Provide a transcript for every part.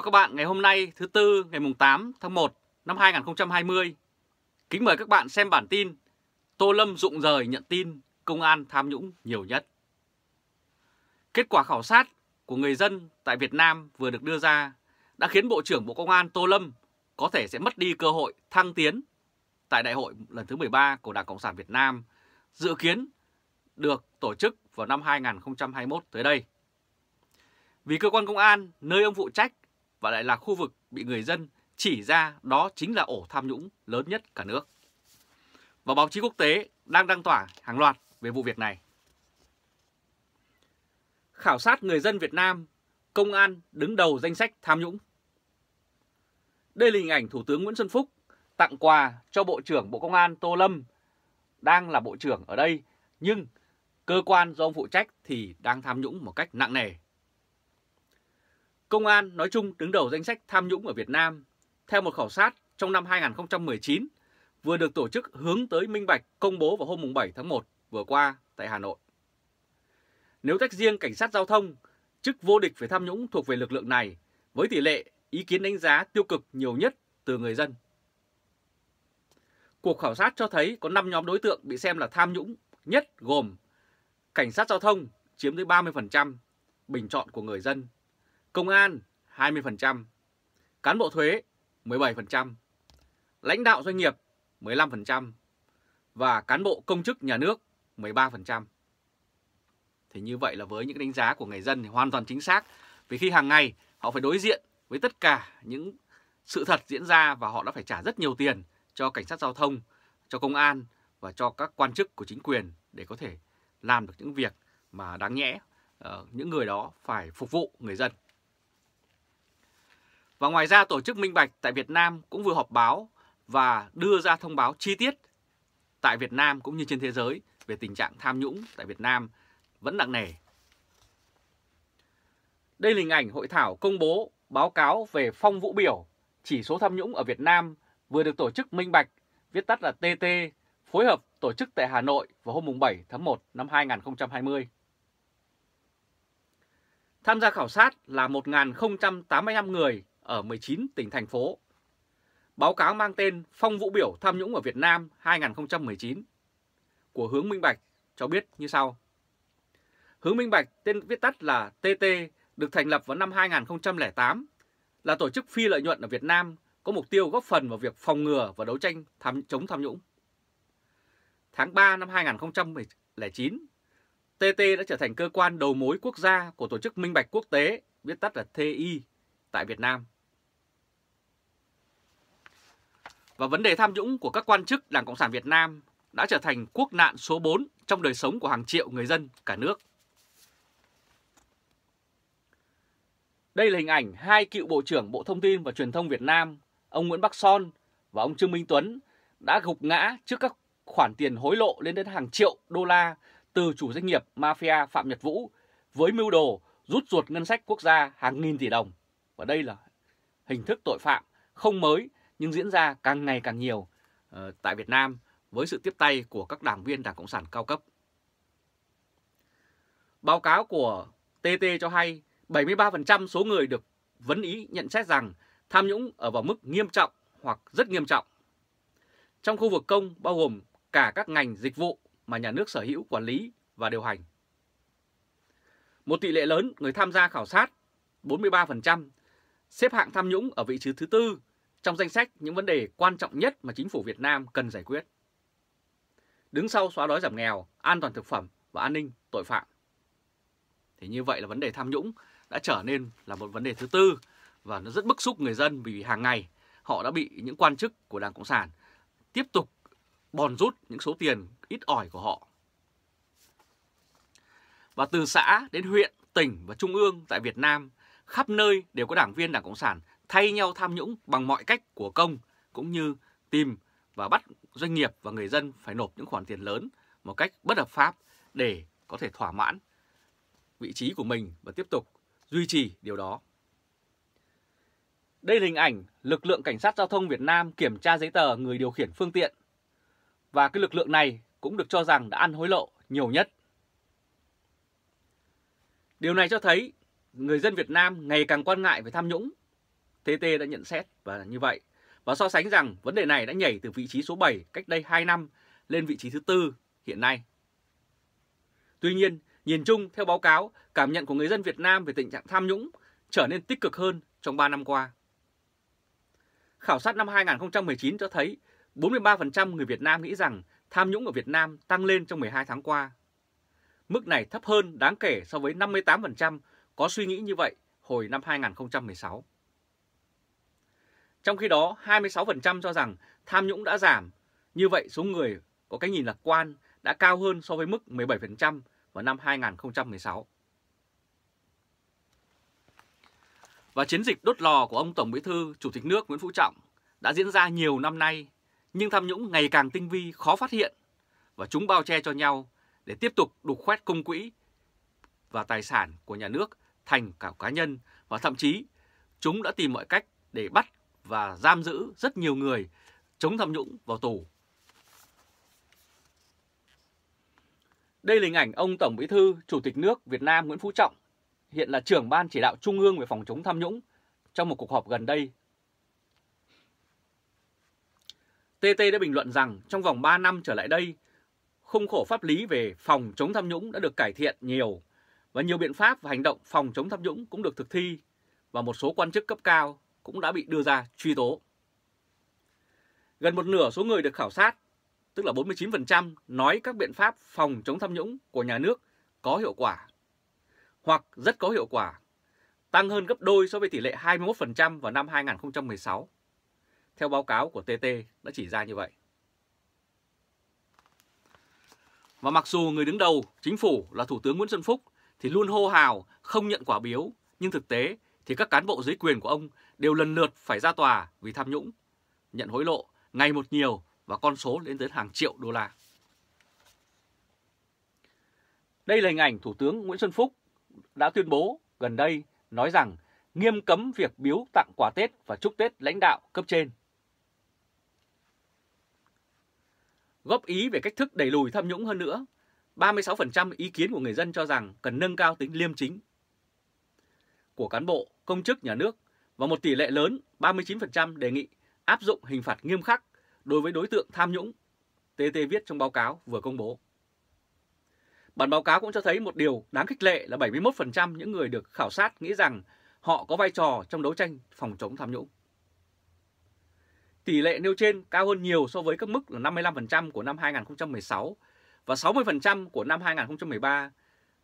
chào các bạn ngày hôm nay thứ Tư ngày 8 tháng 1 năm 2020. Kính mời các bạn xem bản tin Tô Lâm rụng rời nhận tin công an tham nhũng nhiều nhất. Kết quả khảo sát của người dân tại Việt Nam vừa được đưa ra đã khiến Bộ trưởng Bộ Công an Tô Lâm có thể sẽ mất đi cơ hội thăng tiến tại đại hội lần thứ 13 của Đảng Cộng sản Việt Nam dự kiến được tổ chức vào năm 2021 tới đây. Vì cơ quan công an nơi ông phụ trách và lại là khu vực bị người dân chỉ ra đó chính là ổ tham nhũng lớn nhất cả nước. Và báo chí quốc tế đang đăng tỏa hàng loạt về vụ việc này. Khảo sát người dân Việt Nam, công an đứng đầu danh sách tham nhũng. Đây là hình ảnh Thủ tướng Nguyễn Xuân Phúc tặng quà cho Bộ trưởng Bộ Công an Tô Lâm đang là Bộ trưởng ở đây nhưng cơ quan do ông phụ trách thì đang tham nhũng một cách nặng nề. Công an nói chung đứng đầu danh sách tham nhũng ở Việt Nam. Theo một khảo sát trong năm 2019, vừa được tổ chức hướng tới minh bạch công bố vào hôm 7 tháng 1 vừa qua tại Hà Nội. Nếu tách riêng cảnh sát giao thông, chức vô địch về tham nhũng thuộc về lực lượng này với tỷ lệ ý kiến đánh giá tiêu cực nhiều nhất từ người dân. Cuộc khảo sát cho thấy có 5 nhóm đối tượng bị xem là tham nhũng nhất gồm cảnh sát giao thông chiếm tới 30%, bình chọn của người dân công an 20%, cán bộ thuế 17%, lãnh đạo doanh nghiệp 15% và cán bộ công chức nhà nước 13%. Thì như vậy là với những đánh giá của người dân thì hoàn toàn chính xác vì khi hàng ngày họ phải đối diện với tất cả những sự thật diễn ra và họ đã phải trả rất nhiều tiền cho cảnh sát giao thông, cho công an và cho các quan chức của chính quyền để có thể làm được những việc mà đáng nhẽ ờ, những người đó phải phục vụ người dân. Và ngoài ra tổ chức minh bạch tại Việt Nam cũng vừa họp báo và đưa ra thông báo chi tiết tại Việt Nam cũng như trên thế giới về tình trạng tham nhũng tại Việt Nam vẫn nặng nề. Đây là hình ảnh hội thảo công bố báo cáo về phong vũ biểu chỉ số tham nhũng ở Việt Nam vừa được tổ chức minh bạch, viết tắt là TT, phối hợp tổ chức tại Hà Nội vào hôm 7 tháng 1 năm 2020. Tham gia khảo sát là 1.085 người ở 19 tỉnh thành phố. Báo cáo mang tên Phong vũ biểu tham nhũng ở Việt Nam 2019 của Hướng Minh Bạch cho biết như sau. Hướng Minh Bạch tên viết tắt là TT được thành lập vào năm 2008 là tổ chức phi lợi nhuận ở Việt Nam có mục tiêu góp phần vào việc phòng ngừa và đấu tranh tham, chống tham nhũng. Tháng 3 năm 2009, TT đã trở thành cơ quan đầu mối quốc gia của Tổ chức Minh Bạch Quốc tế, viết tắt là TI, tại Việt Nam. Và vấn đề tham nhũng của các quan chức Đảng Cộng sản Việt Nam đã trở thành quốc nạn số 4 trong đời sống của hàng triệu người dân cả nước. Đây là hình ảnh hai cựu Bộ trưởng Bộ Thông tin và Truyền thông Việt Nam, ông Nguyễn Bắc Son và ông Trương Minh Tuấn đã gục ngã trước các khoản tiền hối lộ lên đến hàng triệu đô la từ chủ doanh nghiệp mafia Phạm Nhật Vũ với mưu đồ rút ruột ngân sách quốc gia hàng nghìn tỷ đồng. Và đây là hình thức tội phạm không mới nhưng diễn ra càng ngày càng nhiều ờ, tại Việt Nam với sự tiếp tay của các đảng viên Đảng Cộng sản cao cấp. Báo cáo của TT cho hay 73% số người được vấn ý nhận xét rằng tham nhũng ở vào mức nghiêm trọng hoặc rất nghiêm trọng. Trong khu vực công bao gồm cả các ngành dịch vụ mà nhà nước sở hữu quản lý và điều hành. Một tỷ lệ lớn người tham gia khảo sát 43% xếp hạng tham nhũng ở vị trí thứ tư trong danh sách những vấn đề quan trọng nhất mà chính phủ Việt Nam cần giải quyết. Đứng sau xóa đói giảm nghèo, an toàn thực phẩm và an ninh tội phạm. Thì như vậy là vấn đề tham nhũng đã trở nên là một vấn đề thứ tư và nó rất bức xúc người dân vì hàng ngày họ đã bị những quan chức của Đảng Cộng sản tiếp tục bòn rút những số tiền ít ỏi của họ. Và từ xã đến huyện, tỉnh và trung ương tại Việt Nam khắp nơi đều có đảng viên Đảng Cộng sản thay nhau tham nhũng bằng mọi cách của công cũng như tìm và bắt doanh nghiệp và người dân phải nộp những khoản tiền lớn một cách bất hợp pháp để có thể thỏa mãn vị trí của mình và tiếp tục duy trì điều đó. Đây là hình ảnh lực lượng cảnh sát giao thông Việt Nam kiểm tra giấy tờ người điều khiển phương tiện. Và cái lực lượng này cũng được cho rằng đã ăn hối lộ nhiều nhất. Điều này cho thấy người dân Việt Nam ngày càng quan ngại về tham nhũng. TT đã nhận xét và như vậy và so sánh rằng vấn đề này đã nhảy từ vị trí số 7 cách đây 2 năm lên vị trí thứ tư hiện nay. Tuy nhiên, nhìn chung theo báo cáo, cảm nhận của người dân Việt Nam về tình trạng tham nhũng trở nên tích cực hơn trong 3 năm qua. Khảo sát năm 2019 cho thấy 43% người Việt Nam nghĩ rằng tham nhũng ở Việt Nam tăng lên trong 12 tháng qua. Mức này thấp hơn đáng kể so với 58% có suy nghĩ như vậy hồi năm 2016. Trong khi đó, 26% cho rằng tham nhũng đã giảm, như vậy số người có cái nhìn lạc quan đã cao hơn so với mức 17% vào năm 2016. Và chiến dịch đốt lò của ông Tổng Bí thư, Chủ tịch nước Nguyễn Phú Trọng đã diễn ra nhiều năm nay, nhưng tham nhũng ngày càng tinh vi, khó phát hiện và chúng bao che cho nhau để tiếp tục đục khoét công quỹ và tài sản của nhà nước thành cả cá nhân và thậm chí chúng đã tìm mọi cách để bắt và giam giữ rất nhiều người chống tham nhũng vào tù. Đây là hình ảnh ông Tổng Bí thư, Chủ tịch nước Việt Nam Nguyễn Phú Trọng, hiện là trưởng ban chỉ đạo Trung ương về phòng chống tham nhũng trong một cuộc họp gần đây. TT đã bình luận rằng trong vòng 3 năm trở lại đây, khung khổ pháp lý về phòng chống tham nhũng đã được cải thiện nhiều và nhiều biện pháp và hành động phòng chống tham nhũng cũng được thực thi và một số quan chức cấp cao cũng đã bị đưa ra truy tố. Gần một nửa số người được khảo sát, tức là 49% nói các biện pháp phòng chống tham nhũng của nhà nước có hiệu quả hoặc rất có hiệu quả, tăng hơn gấp đôi so với tỷ lệ 21% vào năm 2016. Theo báo cáo của TT đã chỉ ra như vậy. Và mặc dù người đứng đầu chính phủ là Thủ tướng Nguyễn Xuân Phúc thì luôn hô hào không nhận quả biếu, nhưng thực tế thì các cán bộ dưới quyền của ông đều lần lượt phải ra tòa vì tham nhũng, nhận hối lộ ngày một nhiều và con số lên tới hàng triệu đô la. Đây là hình ảnh Thủ tướng Nguyễn Xuân Phúc đã tuyên bố gần đây nói rằng nghiêm cấm việc biếu tặng quà Tết và chúc Tết lãnh đạo cấp trên. Góp ý về cách thức đẩy lùi tham nhũng hơn nữa, 36% ý kiến của người dân cho rằng cần nâng cao tính liêm chính của cán bộ, công chức nhà nước và một tỷ lệ lớn 39% đề nghị áp dụng hình phạt nghiêm khắc đối với đối tượng tham nhũng, TT viết trong báo cáo vừa công bố. Bản báo cáo cũng cho thấy một điều đáng khích lệ là 71% những người được khảo sát nghĩ rằng họ có vai trò trong đấu tranh phòng chống tham nhũng. Tỷ lệ nêu trên cao hơn nhiều so với các mức là 55% của năm 2016 và 60% của năm 2013,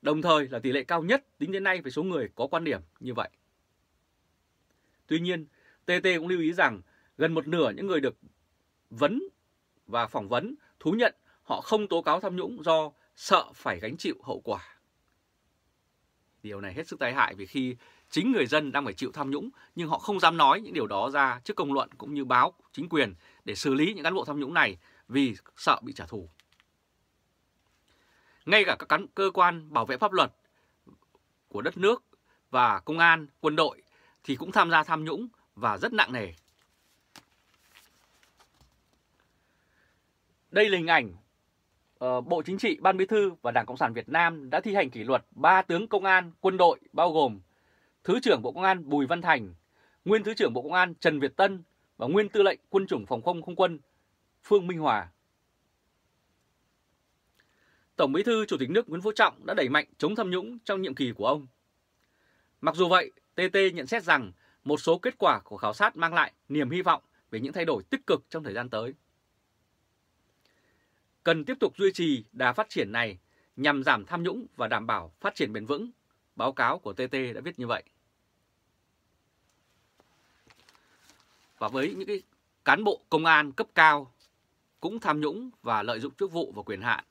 đồng thời là tỷ lệ cao nhất tính đến nay về số người có quan điểm như vậy. Tuy nhiên, TT cũng lưu ý rằng gần một nửa những người được vấn và phỏng vấn thú nhận họ không tố cáo tham nhũng do sợ phải gánh chịu hậu quả. Điều này hết sức tai hại vì khi chính người dân đang phải chịu tham nhũng nhưng họ không dám nói những điều đó ra trước công luận cũng như báo, chính quyền để xử lý những cán bộ tham nhũng này vì sợ bị trả thù ngay cả các cán cơ quan bảo vệ pháp luật của đất nước và công an, quân đội thì cũng tham gia tham nhũng và rất nặng nề. Đây là hình ảnh ờ, Bộ Chính trị, Ban Bí thư và Đảng Cộng sản Việt Nam đã thi hành kỷ luật ba tướng công an, quân đội bao gồm Thứ trưởng Bộ Công an Bùi Văn Thành, Nguyên Thứ trưởng Bộ Công an Trần Việt Tân và Nguyên Tư lệnh Quân chủng Phòng không Không quân Phương Minh Hòa. Tổng Bí thư Chủ tịch nước Nguyễn Phú Trọng đã đẩy mạnh chống tham nhũng trong nhiệm kỳ của ông. Mặc dù vậy, TT nhận xét rằng một số kết quả của khảo sát mang lại niềm hy vọng về những thay đổi tích cực trong thời gian tới. Cần tiếp tục duy trì đà phát triển này nhằm giảm tham nhũng và đảm bảo phát triển bền vững, báo cáo của TT đã viết như vậy. Và với những cái cán bộ công an cấp cao cũng tham nhũng và lợi dụng chức vụ và quyền hạn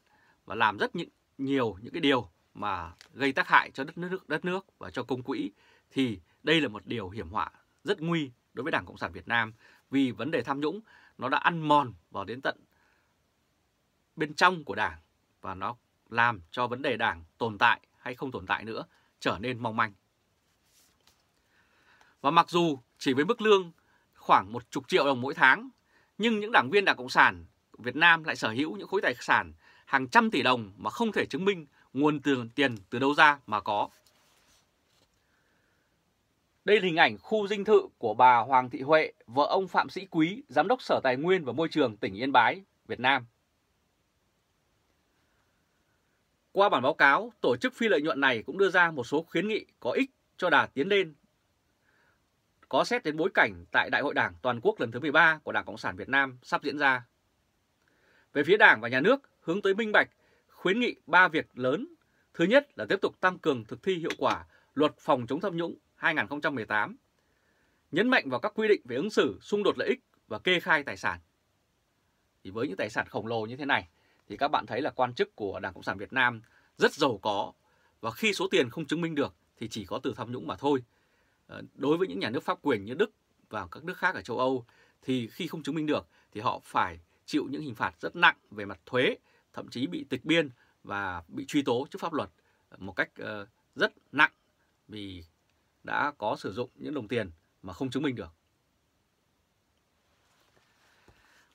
và làm rất những, nhiều những cái điều mà gây tác hại cho đất nước đất nước và cho công quỹ thì đây là một điều hiểm họa rất nguy đối với Đảng Cộng sản Việt Nam vì vấn đề tham nhũng nó đã ăn mòn vào đến tận bên trong của Đảng và nó làm cho vấn đề Đảng tồn tại hay không tồn tại nữa trở nên mong manh. Và mặc dù chỉ với mức lương khoảng một chục triệu đồng mỗi tháng, nhưng những đảng viên Đảng Cộng sản Việt Nam lại sở hữu những khối tài sản hàng trăm tỷ đồng mà không thể chứng minh nguồn từ, tiền từ đâu ra mà có. Đây là hình ảnh khu dinh thự của bà Hoàng Thị Huệ, vợ ông Phạm Sĩ Quý, Giám đốc Sở Tài nguyên và Môi trường tỉnh Yên Bái, Việt Nam. Qua bản báo cáo, tổ chức phi lợi nhuận này cũng đưa ra một số khuyến nghị có ích cho đà tiến lên. Có xét đến bối cảnh tại Đại hội Đảng Toàn quốc lần thứ 13 của Đảng Cộng sản Việt Nam sắp diễn ra. Về phía Đảng và Nhà nước, hướng tới minh bạch, khuyến nghị ba việc lớn. Thứ nhất là tiếp tục tăng cường thực thi hiệu quả luật phòng chống tham nhũng 2018, nhấn mạnh vào các quy định về ứng xử xung đột lợi ích và kê khai tài sản. Thì với những tài sản khổng lồ như thế này thì các bạn thấy là quan chức của Đảng Cộng sản Việt Nam rất giàu có và khi số tiền không chứng minh được thì chỉ có từ tham nhũng mà thôi. Ờ, đối với những nhà nước pháp quyền như Đức và các nước khác ở châu Âu thì khi không chứng minh được thì họ phải chịu những hình phạt rất nặng về mặt thuế thậm chí bị tịch biên và bị truy tố trước pháp luật một cách ờ, rất nặng vì đã có sử dụng những đồng tiền mà không chứng minh được.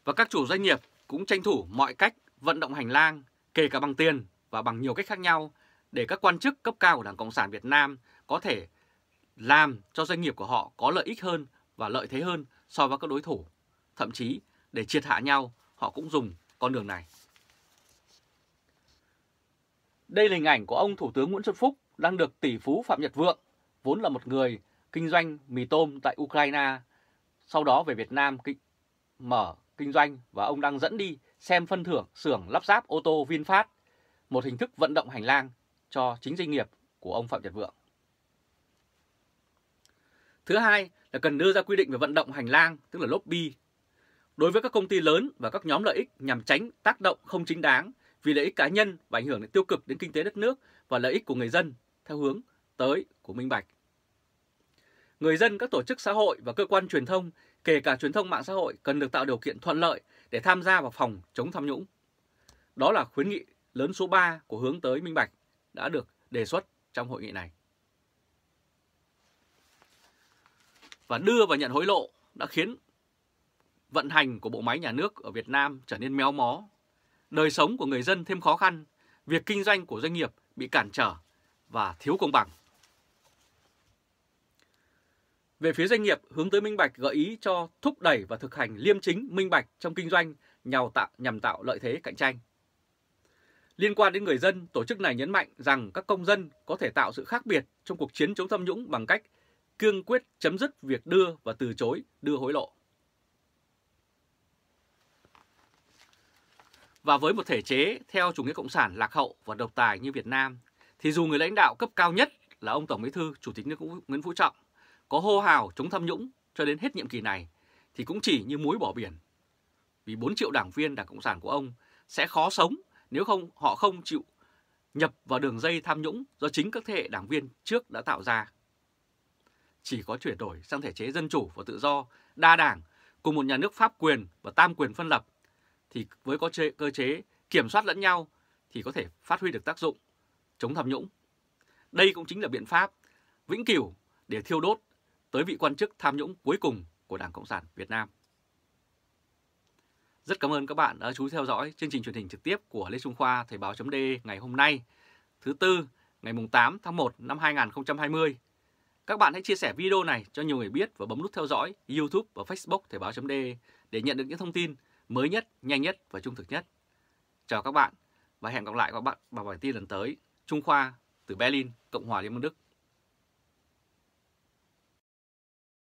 Và các chủ doanh nghiệp cũng tranh thủ mọi cách vận động hành lang, kể cả bằng tiền và bằng nhiều cách khác nhau, để các quan chức cấp cao của Đảng Cộng sản Việt Nam có thể làm cho doanh nghiệp của họ có lợi ích hơn và lợi thế hơn so với các đối thủ. Thậm chí để triệt hạ nhau, họ cũng dùng con đường này. Đây là hình ảnh của ông Thủ tướng Nguyễn Xuân Phúc đang được tỷ phú Phạm Nhật Vượng, vốn là một người kinh doanh mì tôm tại Ukraine, sau đó về Việt Nam kinh, mở kinh doanh và ông đang dẫn đi xem phân thưởng xưởng lắp ráp ô tô VinFast, một hình thức vận động hành lang cho chính doanh nghiệp của ông Phạm Nhật Vượng. Thứ hai là cần đưa ra quy định về vận động hành lang, tức là lobby, đối với các công ty lớn và các nhóm lợi ích nhằm tránh tác động không chính đáng vì lợi ích cá nhân và ảnh hưởng đến tiêu cực đến kinh tế đất nước và lợi ích của người dân theo hướng tới của minh bạch. Người dân, các tổ chức xã hội và cơ quan truyền thông, kể cả truyền thông mạng xã hội cần được tạo điều kiện thuận lợi để tham gia vào phòng chống tham nhũng. Đó là khuyến nghị lớn số 3 của hướng tới minh bạch đã được đề xuất trong hội nghị này. Và đưa và nhận hối lộ đã khiến vận hành của bộ máy nhà nước ở Việt Nam trở nên méo mó đời sống của người dân thêm khó khăn, việc kinh doanh của doanh nghiệp bị cản trở và thiếu công bằng. Về phía doanh nghiệp hướng tới minh bạch gợi ý cho thúc đẩy và thực hành liêm chính minh bạch trong kinh doanh nhằm tạo, nhằm tạo lợi thế cạnh tranh. Liên quan đến người dân, tổ chức này nhấn mạnh rằng các công dân có thể tạo sự khác biệt trong cuộc chiến chống tham nhũng bằng cách cương quyết chấm dứt việc đưa và từ chối đưa hối lộ. Và với một thể chế theo chủ nghĩa cộng sản lạc hậu và độc tài như Việt Nam, thì dù người lãnh đạo cấp cao nhất là ông Tổng Bí thư Chủ tịch nước Nguyễn Phú Trọng có hô hào chống tham nhũng cho đến hết nhiệm kỳ này thì cũng chỉ như muối bỏ biển. Vì 4 triệu đảng viên Đảng Cộng sản của ông sẽ khó sống nếu không họ không chịu nhập vào đường dây tham nhũng do chính các thế hệ đảng viên trước đã tạo ra. Chỉ có chuyển đổi sang thể chế dân chủ và tự do, đa đảng cùng một nhà nước pháp quyền và tam quyền phân lập thì với có chế, cơ chế kiểm soát lẫn nhau thì có thể phát huy được tác dụng chống tham nhũng. Đây cũng chính là biện pháp vĩnh cửu để thiêu đốt tới vị quan chức tham nhũng cuối cùng của Đảng Cộng sản Việt Nam. Rất cảm ơn các bạn đã chú theo dõi chương trình truyền hình trực tiếp của Lê Trung Khoa Thời báo .d ngày hôm nay, thứ Tư, ngày 8 tháng 1 năm 2020. Các bạn hãy chia sẻ video này cho nhiều người biết và bấm nút theo dõi YouTube và Facebook Thời báo .d để nhận được những thông tin mới nhất, nhanh nhất và trung thực nhất. Chào các bạn và hẹn gặp lại các bạn vào bài tin lần tới. Trung Khoa từ Berlin, Cộng hòa Liên bang Đức.